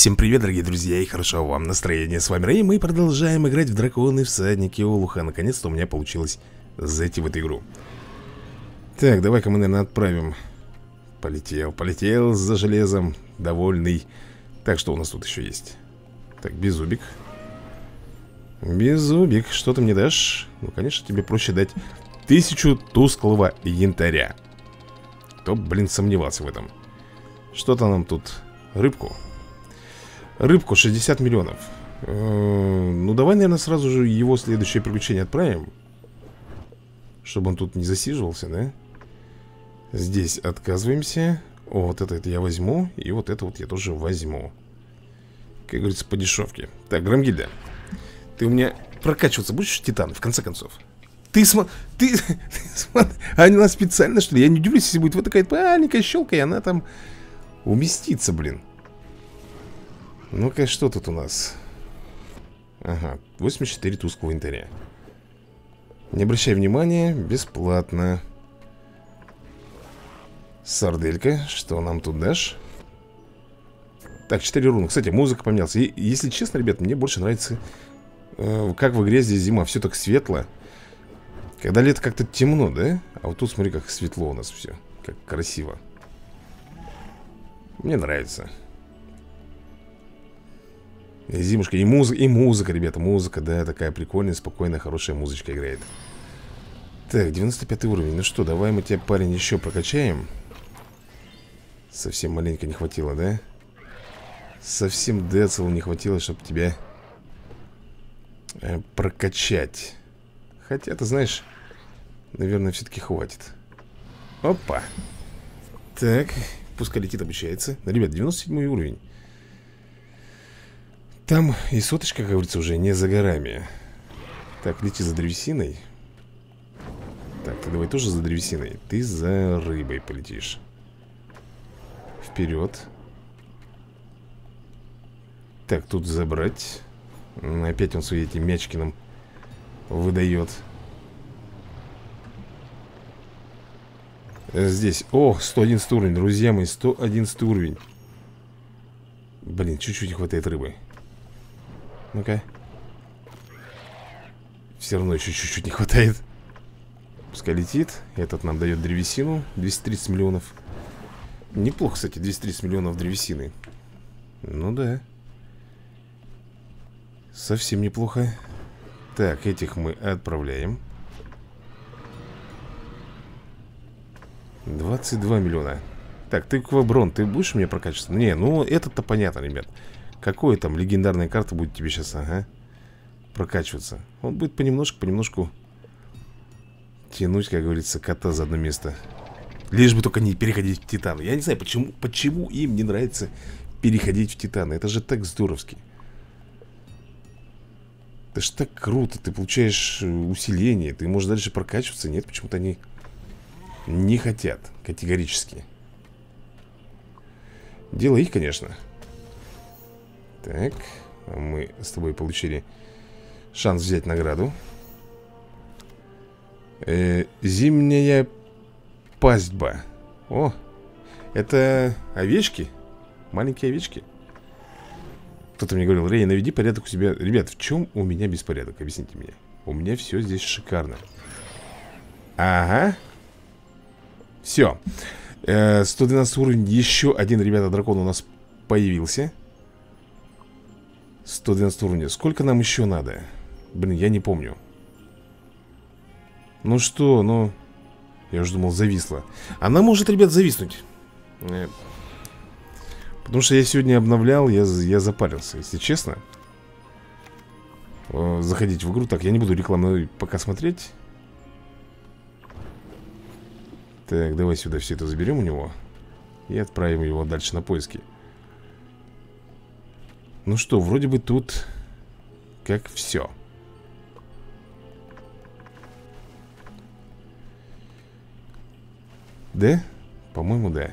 Всем привет, дорогие друзья, и хорошо вам настроения. С вами Рэй, мы продолжаем играть в Драконы Всадники Олуха. Наконец-то у меня получилось зайти в эту игру. Так, давай-ка мы, наверное, отправим. Полетел, полетел за железом, довольный. Так, что у нас тут еще есть? Так, Беззубик. Беззубик, что ты мне дашь? Ну, конечно, тебе проще дать тысячу тусклого янтаря. Кто, блин, сомневался в этом? Что-то нам тут... Рыбку? Рыбку 60 миллионов э, Ну давай, наверное, сразу же его следующее приключение отправим Чтобы он тут не засиживался, да? Здесь отказываемся О, вот это, это я возьму И вот это вот я тоже возьму Как говорится, по дешевке Так, Грамгильда Ты у меня прокачиваться будешь, Титан, в конце концов? Ты смо... Ты... ты смо... Они нас специально, что ли? Я не удивлюсь, если будет вот такая маленькая щелка, и она там уместится, блин ну-ка, что тут у нас? Ага, 84 тусклого интаря Не обращай внимания, бесплатно Сарделька, что нам тут дашь? Так, 4 руны Кстати, музыка поменялась И, Если честно, ребят, мне больше нравится э, Как в игре здесь зима, все так светло Когда лето как-то темно, да? А вот тут смотри, как светло у нас все Как красиво Мне нравится Зимушка и музыка, и музыка, ребята, музыка, да, такая прикольная, спокойная, хорошая музычка играет Так, 95 уровень, ну что, давай мы тебя, парень, еще прокачаем Совсем маленько не хватило, да? Совсем децелу не хватило, чтобы тебя э, прокачать Хотя, ты знаешь, наверное, все-таки хватит Опа Так, пускай летит, обучается Ребят, 97 уровень там и соточка, как говорится, уже не за горами Так, лети за древесиной Так, ты давай тоже за древесиной Ты за рыбой полетишь Вперед Так, тут забрать Опять он свои эти мячки нам выдает э, Здесь, о, 111 уровень, друзья мои, 111 уровень Блин, чуть-чуть не хватает рыбы ну-ка. Все равно еще чуть-чуть не хватает. Пускай летит. Этот нам дает древесину. 230 миллионов. Неплохо, кстати, 230 миллионов древесины. Ну да. Совсем неплохо. Так, этих мы отправляем. 22 миллиона. Так, ты кваброн, ты будешь мне прокачиваться? Не, ну этот то понятно, ребят. Какое там легендарная карта будет тебе сейчас, ага Прокачиваться Он будет понемножку, понемножку Тянуть, как говорится, кота за одно место Лишь бы только не переходить в Титан Я не знаю, почему, почему им не нравится переходить в Титаны Это же так здоровски Это же так круто Ты получаешь э, усиление Ты можешь дальше прокачиваться Нет, почему-то они не хотят Категорически Дело их, конечно так, мы с тобой получили шанс взять награду. Э, зимняя пастьба. О, это овечки? Маленькие овечки? Кто-то мне говорил, Рей, наведи порядок у себя. Ребят, в чем у меня беспорядок? Объясните мне. У меня все здесь шикарно. Ага. Все. Э, 112 уровень. Еще один, ребята, дракон у нас появился. 112 уровня. Сколько нам еще надо? Блин, я не помню. Ну что, ну... Я уже думал, зависла. Она может, ребят, зависнуть. Э, потому что я сегодня обновлял, я, я запарился, если честно. Э, заходить в игру. Так, я не буду рекламную пока смотреть. Так, давай сюда все это заберем у него. И отправим его дальше на поиски. Ну что, вроде бы тут как все. Да? По-моему, да.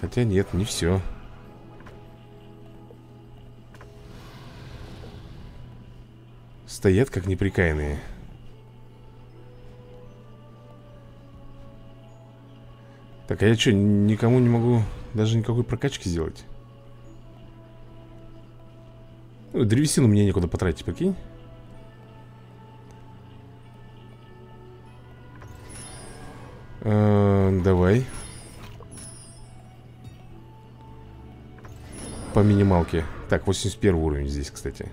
Хотя нет, не все. Стоят как неприкаянные. Так, а я что, никому не могу даже никакой прокачки сделать? Ну, древесину мне некуда потратить, покинь. Э, давай По минималке Так, 81 уровень здесь, кстати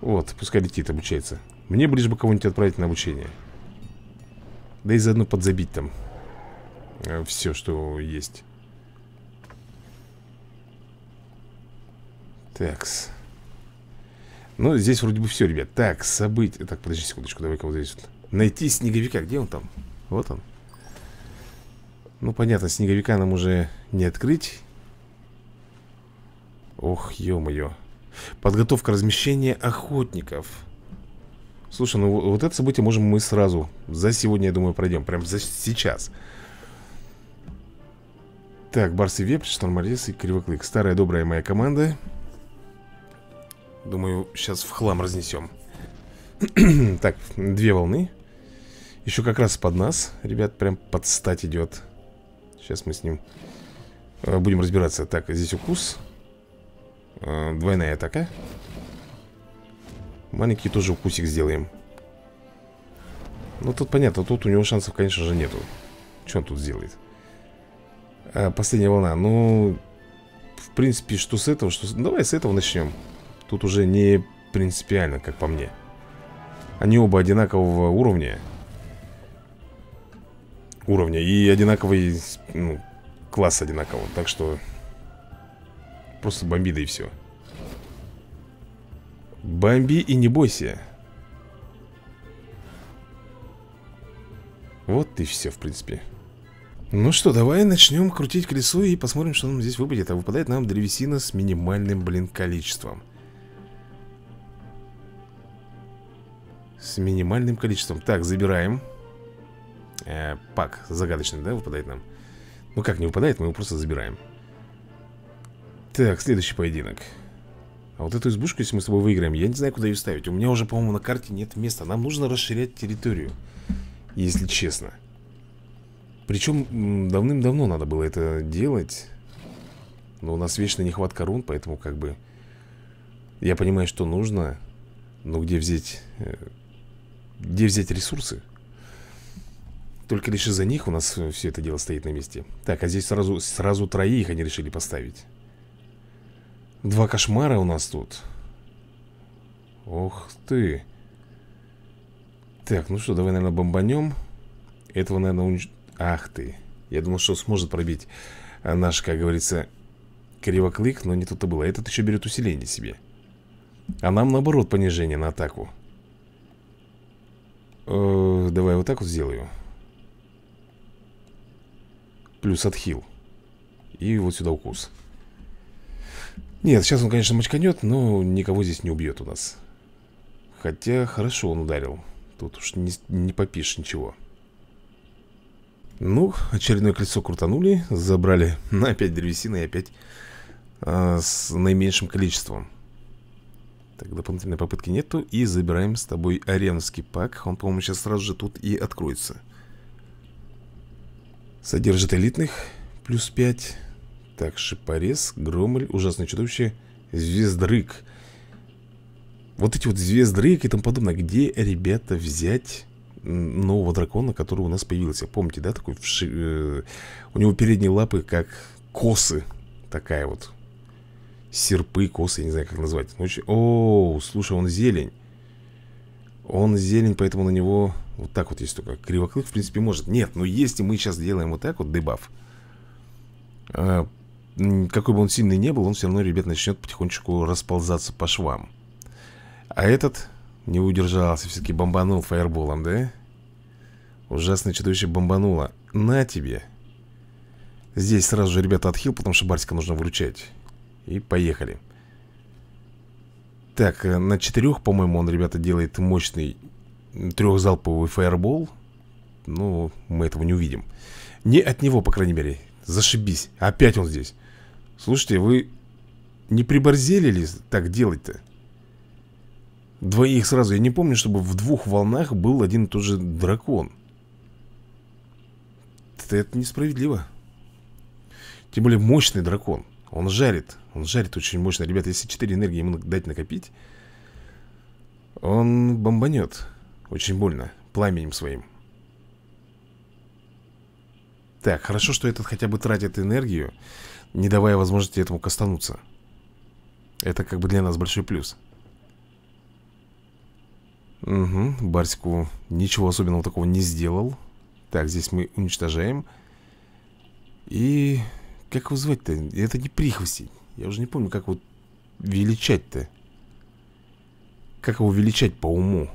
Вот, пускай летит, обучается Мне бы лишь бы кого-нибудь отправить на обучение Да и заодно подзабить там э, Все, что есть Такс. Ну, здесь вроде бы все, ребят. Так, события. Так, подожди секундочку, давай-ка вот здесь. Вот. Найти снеговика. Где он там? Вот он. Ну, понятно, снеговика нам уже не открыть. Ох, ё-моё. Подготовка размещения охотников. Слушай, ну вот это событие можем мы сразу за сегодня, я думаю, пройдем. Прям за сейчас. Так, Барс и Вепрь, Шторморез и Кривоклык. Старая добрая моя команда. Думаю, сейчас в хлам разнесем Так, две волны Еще как раз под нас Ребят, прям под стать идет Сейчас мы с ним э, Будем разбираться Так, здесь укус э, Двойная атака Маленький тоже укусик сделаем Ну тут понятно Тут у него шансов, конечно же, нету Что он тут сделает? Э, последняя волна, ну В принципе, что с этого, что с... Давай с этого начнем Тут уже не принципиально, как по мне Они оба одинакового уровня Уровня и одинаковый ну, Класс одинакового Так что Просто бомби да и все Бомби и не бойся Вот и все, в принципе ну что, давай начнем крутить колесо и посмотрим, что нам здесь выпадет А выпадает нам древесина с минимальным, блин, количеством С минимальным количеством Так, забираем э, Пак загадочный, да, выпадает нам? Ну как не выпадает, мы его просто забираем Так, следующий поединок А вот эту избушку, если мы с тобой выиграем Я не знаю, куда ее ставить У меня уже, по-моему, на карте нет места Нам нужно расширять территорию Если честно Причем давным-давно надо было это делать Но у нас вечно нехватка рун Поэтому как бы Я понимаю, что нужно но где взять э, где взять ресурсы? Только лишь из-за них у нас все это дело стоит на месте. Так, а здесь сразу, сразу троих они решили поставить. Два кошмара у нас тут. Ох ты. Так, ну что, давай, наверное, бомбанем. Этого, наверное, унич... Ах ты. Я думал, что сможет пробить а, наш, как говорится, кривоклык, но не тут-то было. А этот еще берет усиление себе. А нам, наоборот, понижение на атаку. Э, давай вот так вот сделаю. Плюс отхил. И вот сюда укус. Нет, сейчас он, конечно, мочканет, но никого здесь не убьет у нас. Хотя хорошо он ударил. Тут уж не, не попишешь ничего. Ну, очередное кольцо крутанули, забрали на опять древесины и опять э, с наименьшим количеством. Так, дополнительной попытки нету И забираем с тобой аренский пак Он, по-моему, сейчас сразу же тут и откроется Содержит элитных Плюс 5 Так, шипорез, громоль, ужасное чудовище Звездрык Вот эти вот звездрык и тому подобное Где, ребята, взять нового дракона, который у нас появился Помните, да, такой вши... Э, у него передние лапы как косы Такая вот Серпы, косы, я не знаю, как назвать ну, Очень... О, слушай, он зелень Он зелень, поэтому на него Вот так вот есть только Кривоклык, в принципе, может Нет, но если мы сейчас делаем вот так вот дебаф а, Какой бы он сильный не был Он все равно, ребят, начнет потихонечку расползаться по швам А этот не удержался Все-таки бомбанул фаерболом, да? Ужасное чудовище бомбануло На тебе Здесь сразу же, ребята, отхил, потому что Барсика нужно выручать и поехали Так, э, на четырех, по-моему, он, ребята, делает мощный трехзалповый фаербол Ну, мы этого не увидим Не от него, по крайней мере Зашибись, опять он здесь Слушайте, вы не приборзели ли так делать-то? Двоих сразу, я не помню, чтобы в двух волнах был один и тот же дракон Это, это несправедливо Тем более мощный дракон он жарит, он жарит очень мощно Ребята, если 4 энергии ему дать накопить Он бомбанет Очень больно Пламенем своим Так, хорошо, что этот хотя бы тратит энергию Не давая возможности этому костануться Это как бы для нас большой плюс Угу, Барсику ничего особенного такого не сделал Так, здесь мы уничтожаем И как его звать-то? Это не прихвостень. Я уже не помню, как вот величать-то. Как его величать по уму?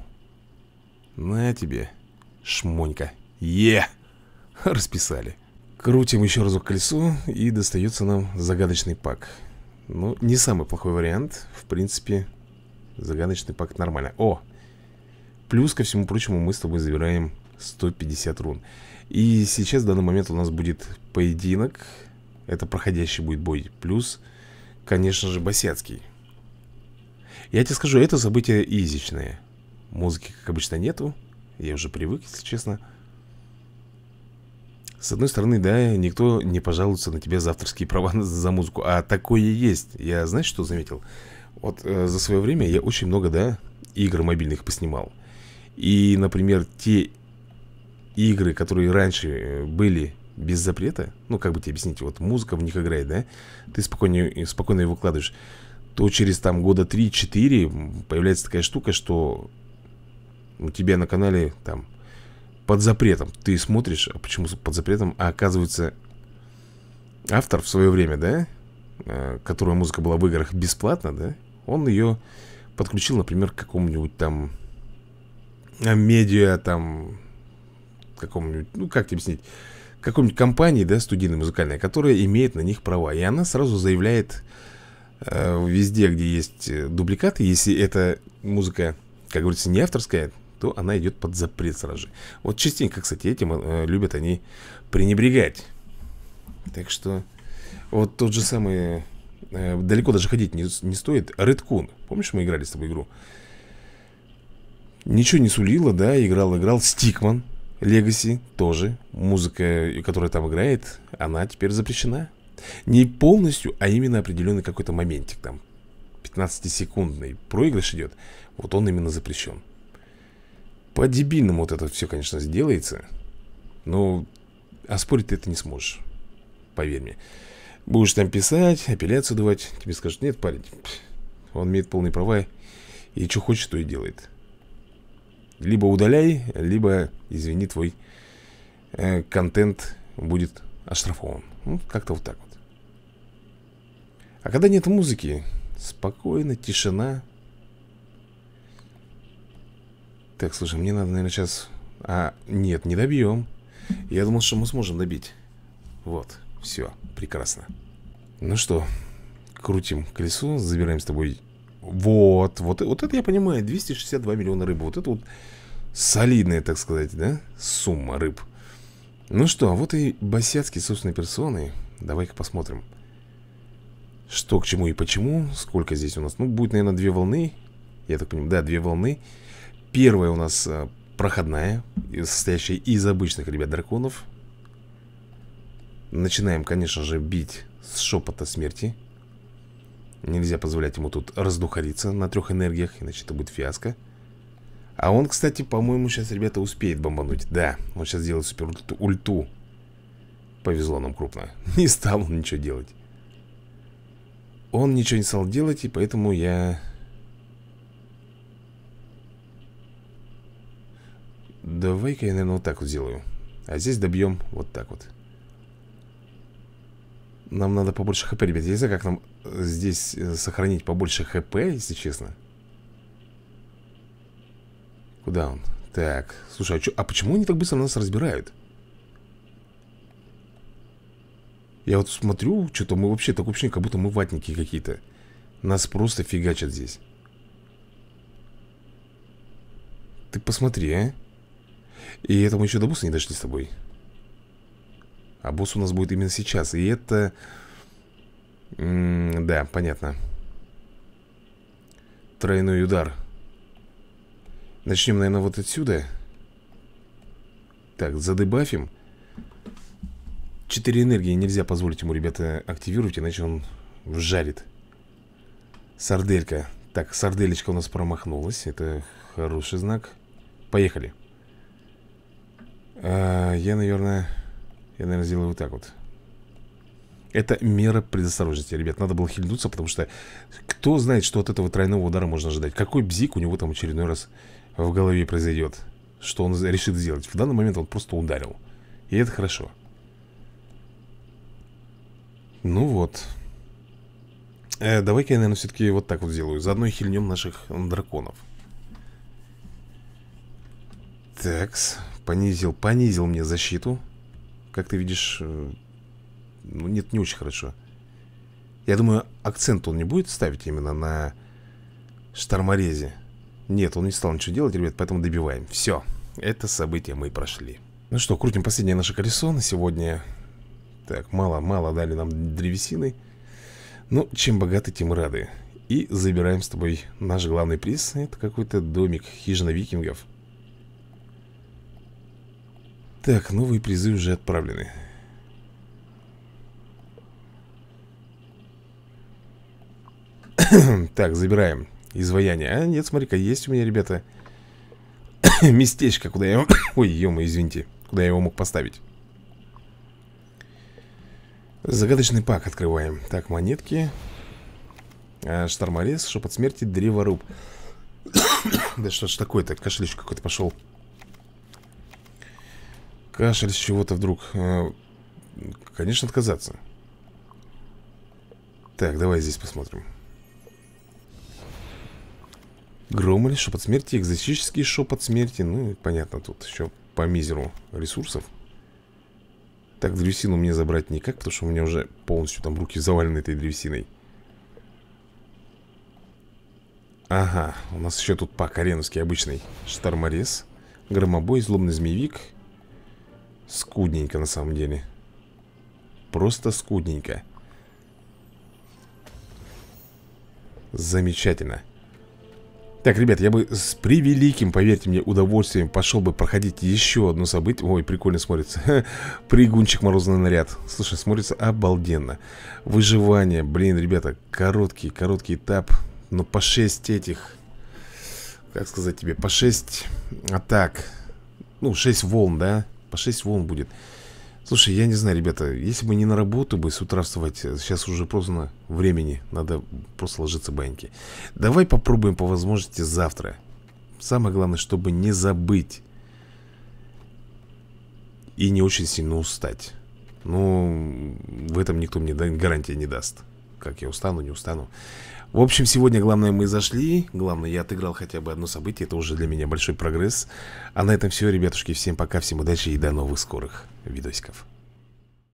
На тебе, шмонька. Е! Расписали. Крутим еще разок колесо и достается нам загадочный пак. Ну, не самый плохой вариант. В принципе, загадочный пак нормально. О! Плюс, ко всему прочему, мы с тобой забираем 150 рун. И сейчас, в данный момент, у нас будет поединок это проходящий будет бой. Плюс, конечно же, Басяцкий. Я тебе скажу, это событие изичное. Музыки, как обычно, нету. Я уже привык, если честно. С одной стороны, да, никто не пожалуется на тебя за авторские права за музыку. А такое есть. Я, знаешь, что заметил? Вот э, за свое время я очень много, да, игр мобильных поснимал. И, например, те игры, которые раньше э, были без запрета, ну как бы тебе объяснить, вот музыка в них играет, да, ты спокойно, спокойно ее выкладываешь, то через там года 3-4 появляется такая штука, что у тебя на канале там под запретом, ты смотришь, а почему под запретом, а оказывается автор в свое время, да, э, которая музыка была в играх бесплатно, да, он ее подключил, например, к какому-нибудь там э, медиа, там, какому-нибудь, ну как тебе объяснить, какой-нибудь компании, да, студийной музыкальной которая имеет на них права. И она сразу заявляет э, везде, где есть э, дубликаты, если эта музыка, как говорится, не авторская, то она идет под запрет сразу же. Вот частенько, кстати, этим э, любят они пренебрегать. Так что вот тот же самый, э, далеко даже ходить не, не стоит, Редкун. Помнишь, мы играли с тобой игру? Ничего не сулило, да, играл, играл Стикман Legacy тоже, музыка, которая там играет, она теперь запрещена Не полностью, а именно определенный какой-то моментик там 15-секундный проигрыш идет Вот он именно запрещен По-дебильному вот это все, конечно, сделается Но оспорить ты это не сможешь Поверь мне Будешь там писать, апелляцию давать Тебе скажут, нет, парень, он имеет полные права И что хочет, то и делает либо удаляй, либо, извини, твой э, контент будет оштрафован. Ну, как-то вот так вот. А когда нет музыки, спокойно, тишина. Так, слушай, мне надо, наверное, сейчас... А, нет, не добьем. Я думал, что мы сможем добить. Вот, все, прекрасно. Ну что, крутим колесо, забираем с тобой вот, вот, вот это я понимаю, 262 миллиона рыбы. Вот это вот солидная, так сказать, да, сумма рыб. Ну что, а вот и Басяцкий собственные персоны. Давай-ка посмотрим. Что к чему и почему. Сколько здесь у нас? Ну, будет, наверное, две волны. Я так понимаю, да, две волны. Первая у нас э, проходная, состоящая из обычных, ребят, драконов. Начинаем, конечно же, бить с шепота смерти. Нельзя позволять ему тут раздухариться на трех энергиях, иначе это будет фиаско. А он, кстати, по-моему, сейчас, ребята, успеет бомбануть. Да, он сейчас делает супер ульту. Повезло нам крупно. Не стал он ничего делать. Он ничего не стал делать, и поэтому я... Давай-ка я, наверное, вот так вот сделаю. А здесь добьем вот так вот. Нам надо побольше хп, ребят. Я не знаю, как нам э, здесь э, сохранить побольше хп, если честно. Куда он? Так, слушай, а, чё, а почему они так быстро нас разбирают? Я вот смотрю, что-то мы вообще так ощущение, как будто мы ватники какие-то. Нас просто фигачат здесь. Ты посмотри, а. И это мы еще до босса не дошли с тобой. А босс у нас будет именно сейчас. И это... М -м да, понятно. Тройной удар. Начнем, наверное, вот отсюда. Так, задебафим. Четыре энергии нельзя позволить ему, ребята, активировать, иначе он вжарит. Сарделька. Так, сарделечка у нас промахнулась. Это хороший знак. Поехали. А, я, наверное... Я, наверное, сделаю вот так вот Это мера предосторожности, ребят Надо было хильнуться, потому что Кто знает, что от этого тройного удара можно ожидать Какой бзик у него там очередной раз В голове произойдет Что он решит сделать В данный момент он просто ударил И это хорошо Ну вот э, Давай-ка я, наверное, все-таки вот так вот сделаю Заодно и хильнем наших драконов Такс, понизил, понизил мне защиту как ты видишь, э, ну, нет, не очень хорошо. Я думаю, акцент он не будет ставить именно на шторморезе. Нет, он не стал ничего делать, ребят, поэтому добиваем. Все, это событие мы прошли. Ну что, крутим последнее наше колесо на сегодня. Так, мало-мало дали нам древесины. Ну, чем богаты, тем рады. И забираем с тобой наш главный приз. Это какой-то домик хижина викингов. Так, новые призы уже отправлены. так, забираем изваяние. А, нет, смотри-ка, есть у меня, ребята, местечко, куда я... Ой, ё извините, куда я его мог поставить. Загадочный пак открываем. Так, монетки. А, шторморез, шепот смерти, древоруб. да что ж такое-то, кошелечек какой-то пошел. Кашель с чего-то вдруг. Э, конечно, отказаться. Так, давай здесь посмотрим. Гром или шепот смерти, экзотический шепот смерти. Ну, понятно, тут еще по мизеру ресурсов. Так, древесину мне забрать никак, потому что у меня уже полностью там руки завалены этой древесиной. Ага, у нас еще тут пак ареновский обычный шторморез, громобой, злобный змеевик – Скудненько на самом деле Просто скудненько Замечательно Так, ребят, я бы с превеликим, поверьте мне, удовольствием Пошел бы проходить еще одно событие Ой, прикольно смотрится Пригунчик морозный наряд Слушай, смотрится обалденно Выживание, блин, ребята, короткий, короткий этап Но по 6 этих Как сказать тебе, по 6 атак Ну, 6 волн, да? по 6 волн будет. Слушай, я не знаю, ребята, если бы не на работу бы с утра вставать, э, сейчас уже поздно времени, надо просто ложиться баньки. Давай попробуем по возможности завтра. Самое главное, чтобы не забыть и не очень сильно устать. Ну, в этом никто мне гарантии не даст. Как я устану, не устану. В общем, сегодня, главное, мы зашли. Главное, я отыграл хотя бы одно событие. Это уже для меня большой прогресс. А на этом все, ребятушки. Всем пока, всем удачи и до новых скорых видосиков.